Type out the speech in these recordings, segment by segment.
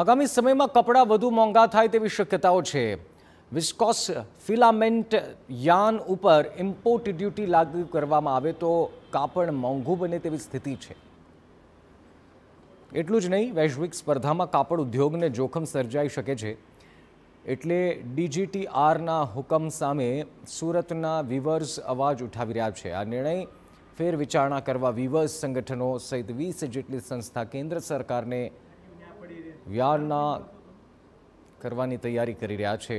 આગામી સમયમાં કપડાં વધુ મોંઘા થાય તેવી શક્યતાઓ છે વિસ્કોસ ફિલામેન્ટ યાન ઉપર ઇમ્પોર્ટ ડ્યુટી લાગુ કરવામાં આવે તો કાપડ મોંઘું બને તેવી સ્થિતિ છે એટલું જ નહીં વૈશ્વિક સ્પર્ધામાં કાપડ ઉદ્યોગને જોખમ સર્જાઈ શકે છે એટલે ડીજીટીઆરના હુકમ સામે સુરતના વિવર્સ અવાજ ઉઠાવી રહ્યા છે આ નિર્ણય ફેરવિચારણા કરવા વીવર્સ સંગઠનો સહિત વીસ જેટલી સંસ્થા કેન્દ્ર સરકારને વ્યારના કરવાની તૈયારી કરી રહ્યા છે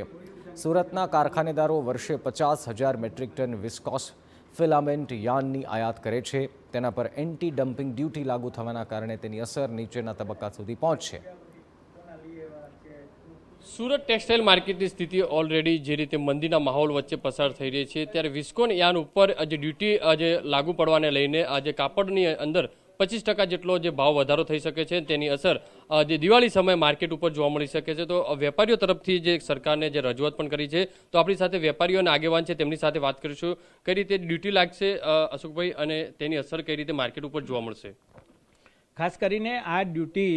સુરતના કારખાનેદારો વર્ષે પચાસ હજાર મેટ્રિક ટન વિસ્કોસ ફિલામેન્ટ યાનની આયાત કરે છે તેના પર એન્ટી ડમ્પિંગ ડ્યુટી લાગુ થવાના કારણે તેની અસર નીચેના તબક્કા સુધી પહોંચશે સુરત ટેક્સટાઇલ માર્કેટની સ્થિતિ ઓલરેડી જે રીતે મંદીના માહોલ વચ્ચે પસાર થઈ રહી છે ત્યારે વિસ્કોન યાન ઉપર આજે ડ્યુટી આજે લાગુ પડવાને લઈને આજે કાપડની અંદર પચીસ ટકા જેટલો જે ભાવ વધારો થઈ શકે છે તેની અસર જે દિવાળી સમયે માર્કેટ ઉપર જોવા મળી શકે છે તો વેપારીઓ તરફથી જે સરકારને જે રજૂઆત પણ કરી છે તો આપણી સાથે વેપારીઓ અને આગેવાન છે તેમની સાથે વાત કરીશું કઈ રીતે ડ્યુટી લાગશે અશોકભાઈ અને તેની અસર કઈ રીતે માર્કેટ ઉપર જોવા મળશે ખાસ કરીને આ ડ્યુટી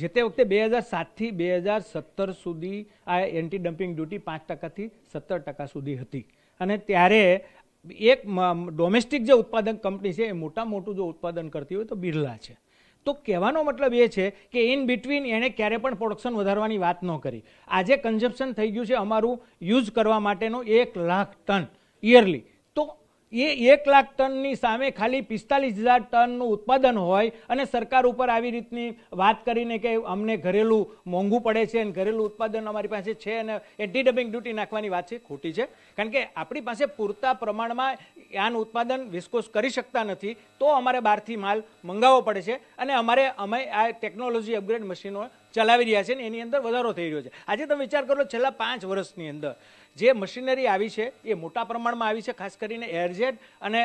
જે તે વખતે બે હજાર સાતથી બે હજાર સત્તર સુધી આ એન્ટી ડમ્પિંગ ડ્યુટી પાંચ ટકાથી સત્તર ટકા સુધી હતી અને ત્યારે એક ડોમેસ્ટિક જે ઉત્પાદન કંપની છે એ મોટા મોટું જો ઉત્પાદન કરતી હોય તો બિરલા છે તો કહેવાનો મતલબ એ છે કે ઇન બિટવીન એણે ક્યારે પણ પ્રોડક્શન વધારવાની વાત ન કરી આજે કન્ઝમ્પશન થઈ ગયું છે અમારું યુઝ કરવા માટેનું એક લાખ ટન યરલી તો એ એક લાખ ટનની સામે ખાલી પિસ્તાલીસ હજાર ટનનું ઉત્પાદન હોય અને સરકાર ઉપર આવી રીતની વાત કરીને કે અમને ઘરેલું મોંઘું પડે છે અને ઘરેલું ઉત્પાદન અમારી પાસે છે અને એન્ટી ડબિંગ ડ્યુટી નાખવાની વાત છે ખોટી છે કારણ કે આપણી પાસે પૂરતા પ્રમાણમાં આનું ઉત્પાદન વિસ્કોસ કરી શકતા નથી તો અમારે બહારથી માલ મંગાવવો પડે છે અને અમારે અમે આ ટેકનોલોજી અપગ્રેડ મશીનો ચલાવી રહ્યા છે ને એની અંદર વધારો થઈ રહ્યો છે આજે તમે વિચાર કરો છેલ્લા પાંચ વર્ષની અંદર જે મશીનરી આવી છે એ મોટા પ્રમાણમાં આવી છે ખાસ કરીને એરજેટ અને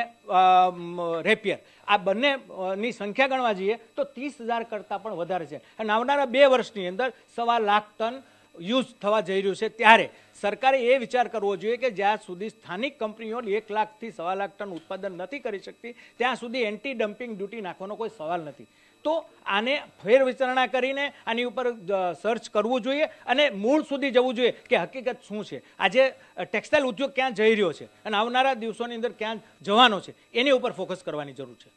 રેપિયર આ બંનેની સંખ્યા ગણવા જઈએ તો ત્રીસ હજાર કરતાં પણ વધારે છે અને આવનારા બે વર્ષની અંદર સવા લાખ ટન યુઝ થવા જઈ રહ્યું છે ત્યારે સરકારે એ વિચાર કરવો જોઈએ કે જ્યાં સુધી સ્થાનિક કંપનીઓ એક લાખથી સવા લાખ ટન ઉત્પાદન નથી કરી શકતી ત્યાં સુધી એન્ટી ડમ્પિંગ ડ્યુટી નાખવાનો કોઈ સવાલ નથી તો આને ફેરવિચારણા કરીને આની ઉપર સર્ચ કરવું જોઈએ અને મૂળ સુધી જવું જોઈએ કે હકીકત શું છે આજે ટેક્સટાઇલ ઉદ્યોગ ક્યાં જઈ રહ્યો છે અને આવનારા દિવસોની અંદર ક્યાં જવાનો છે એની ઉપર ફોકસ કરવાની જરૂર છે